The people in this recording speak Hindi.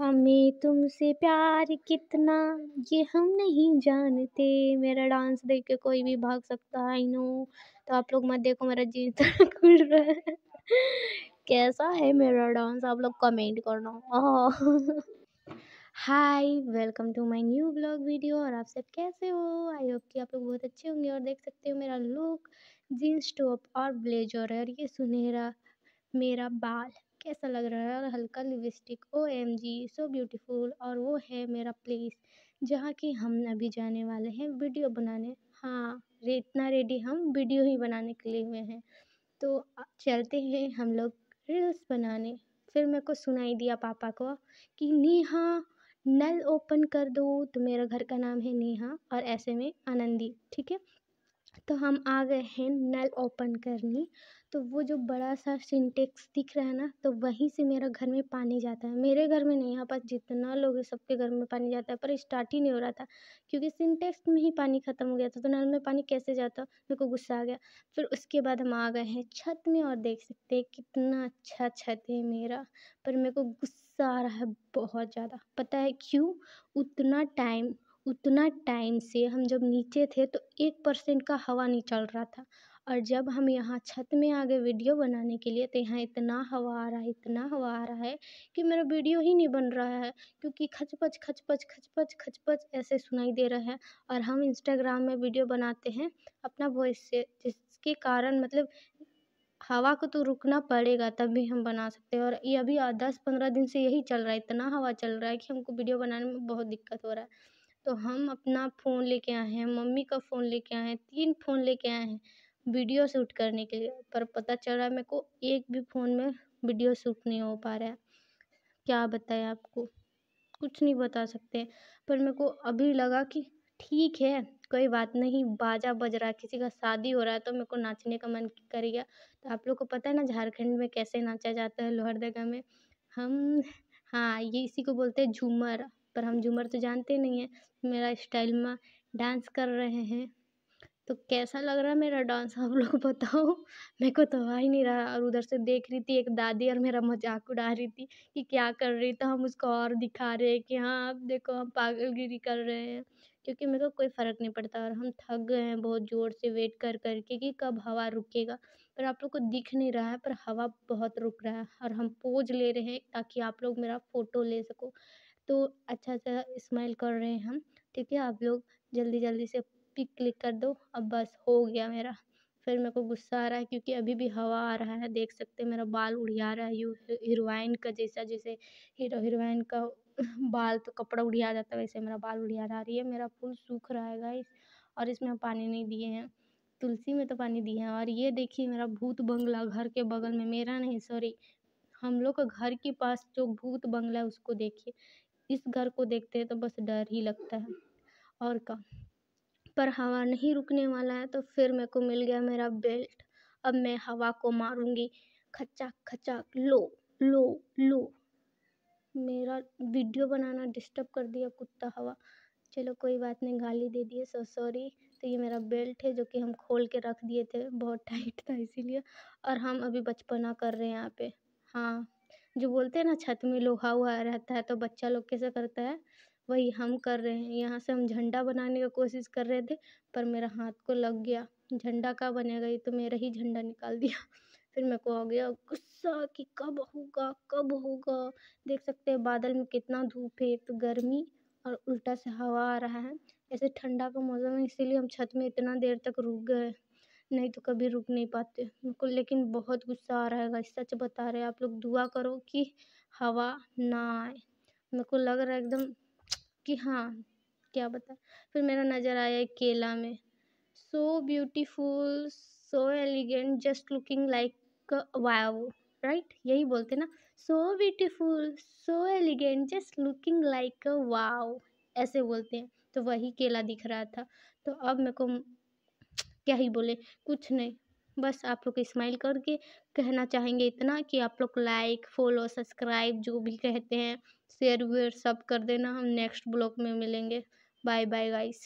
हमें तुमसे प्यार कितना ये हम नहीं जानते मेरा डांस देख के कोई भी भाग सकता है आई नो तो आप लोग मत देखो मेरा जीन्स खुल रहा है कैसा है मेरा डांस आप लोग कमेंट करना hi welcome to my new blog video और आप सब कैसे हो आई होप कि आप लोग बहुत अच्छे होंगे और देख सकते हो मेरा लुक जीन्स टॉप और ब्लेजर है और ये सुनहरा मेरा बाल कैसा लग रहा है और हल्का lipstick O M G so beautiful और वो है मेरा प्लेस जहाँ की हम अभी जाने वाले हैं वीडियो बनाने हाँ इतना रेडी हम वीडियो ही बनाने के लिए हुए हैं तो चलते हैं हम लोग रील्स बनाने फिर मेरे को सुनाई दिया पापा को कि नेहा नल ओपन कर दो तो मेरा घर का नाम है नेहा और ऐसे में आनंदी ठीक है तो हम आ गए हैं नल ओपन करने तो वो जो बड़ा सा सिंटेक्स दिख रहा है ना तो वहीं से मेरा घर में पानी जाता है मेरे घर में नहीं यहाँ पास जितना लोग है सबके घर में पानी जाता है पर स्टार्ट ही नहीं हो रहा था क्योंकि सिंटेक्स में ही पानी ख़त्म हो गया था तो नल में पानी कैसे जाता मेरे को गुस्सा आ गया फिर उसके बाद हम आ गए हैं छत में और देख सकते हैं कितना अच्छा छत है मेरा पर मेरे को गुस्सा आ रहा है बहुत ज़्यादा पता है क्यों उतना टाइम उतना टाइम से हम जब नीचे थे तो एक परसेंट का हवा नहीं चल रहा था और जब हम यहाँ छत में आ गए वीडियो बनाने के लिए तो यहाँ इतना हवा आ रहा है इतना हवा आ रहा है कि मेरा वीडियो ही नहीं बन रहा है क्योंकि खचपच खचपच खचपच खचपच ऐसे सुनाई दे रहा है और हम इंस्टाग्राम में वीडियो बनाते हैं अपना वॉइस से जिसके कारण मतलब हवा को तो रुकना पड़ेगा तभी हम बना सकते हैं और ये अभी दस पंद्रह दिन से यही चल रहा है इतना हवा चल रहा है कि हमको वीडियो बनाने में बहुत दिक्कत हो रहा है तो हम अपना फ़ोन लेके आए हैं मम्मी का फ़ोन लेके आए हैं तीन फ़ोन लेके आए हैं वीडियो शूट करने के लिए पर पता चल रहा है मेरे को एक भी फ़ोन में वीडियो शूट नहीं हो पा रहा है क्या बताएं आपको कुछ नहीं बता सकते पर मेरे को अभी लगा कि ठीक है कोई बात नहीं बाजा बज रहा है किसी का शादी हो रहा है तो मेरे को नाचने का मन करेगा तो आप लोग को पता है ना झारखंड में कैसे नाचा जाता है लोहरदगा में हम हाँ ये इसी को बोलते हैं झूमर पर हम झूमर तो जानते नहीं हैं मेरा स्टाइल में डांस कर रहे हैं तो कैसा लग रहा है मेरा डांस आप लोग बताओ मेरे को तो आ ही नहीं रहा और उधर से देख रही थी एक दादी और मेरा मजाक उड़ा रही थी कि क्या कर रही तो हम उसको और दिखा रहे हैं कि हाँ आप देखो हम पागलगिरी कर रहे हैं क्योंकि मेरे को कोई फ़र्क नहीं पड़ता और हम थक गए हैं बहुत ज़ोर से वेट कर कर के कि कब हवा रुकेगा पर आप लोग को दिख नहीं रहा है पर हवा बहुत रुक रहा है और हम पोज ले रहे हैं ताकि आप लोग मेरा फ़ोटो ले सको तो अच्छा अच्छा इस्माइल कर रहे हैं हम ठीक है आप लोग जल्दी जल्दी से पिक क्लिक कर दो अब बस हो गया मेरा फिर मेरे को गुस्सा आ रहा है क्योंकि अभी भी हवा आ रहा है देख सकते हैं मेरा बाल उड़िया रहा है यू हीरोइन का जैसा जैसे हीरो हीरोइन का बाल तो कपड़ा उड़िया जाता है वैसे मेरा बाल उड़िया रहा रही है मेरा फूल सूख रहा है गाइस और इसमें हम पानी नहीं दिए हैं तुलसी में तो पानी दिए हैं और ये देखिए मेरा भूत बंगला घर के बगल में मेरा नहीं सॉरी हम लोग का घर के पास जो भूत बंगला है उसको देखिए इस घर को देखते हैं तो बस डर ही लगता है और का पर हवा नहीं रुकने वाला है तो फिर मेरे को मिल गया मेरा बेल्ट अब मैं हवा को मारूंगी खचाक खचाक लो लो लो मेरा वीडियो बनाना डिस्टर्ब कर दिया कुत्ता हवा चलो कोई बात नहीं गाली दे दिए सो सॉरी तो ये मेरा बेल्ट है जो कि हम खोल के रख दिए थे बहुत टाइट था इसीलिए और हम अभी बचपना कर रहे हैं यहाँ पे हाँ जो बोलते हैं ना छत में लोहा वोहा रहता है तो बच्चा लोग कैसे करता है वही हम कर रहे हैं यहाँ से हम झंडा बनाने का कोशिश कर रहे थे पर मेरा हाथ को लग गया झंडा का बनेगा ये तो मेरा ही झंडा निकाल दिया फिर मेरे को आ गया गुस्सा कि कब होगा कब होगा देख सकते हैं बादल में कितना धूप है एक तो गर्मी और उल्टा से हवा आ रहा है ऐसे ठंडा का मौसम है इसीलिए हम छत में इतना देर तक रुक गए नहीं तो कभी रुक नहीं पाते उनको लेकिन बहुत गुस्सा आ रहा है गाइस सच बता रहे आप लोग दुआ करो कि हवा ना आए मेरे को लग रहा है एकदम कि हाँ क्या बता फिर मेरा नज़र आया केला में so beautiful so elegant just looking like wow right यही बोलते ना so beautiful so elegant just looking like wow ऐसे बोलते हैं तो वही केला दिख रहा था तो अब मेरे को क्या ही बोले कुछ नहीं बस आप लोग स्माइल करके कहना चाहेंगे इतना कि आप लोग लाइक फॉलो सब्सक्राइब जो भी कहते हैं शेयर वेयर सब कर देना हम नेक्स्ट ब्लॉग में मिलेंगे बाय बाय गाइस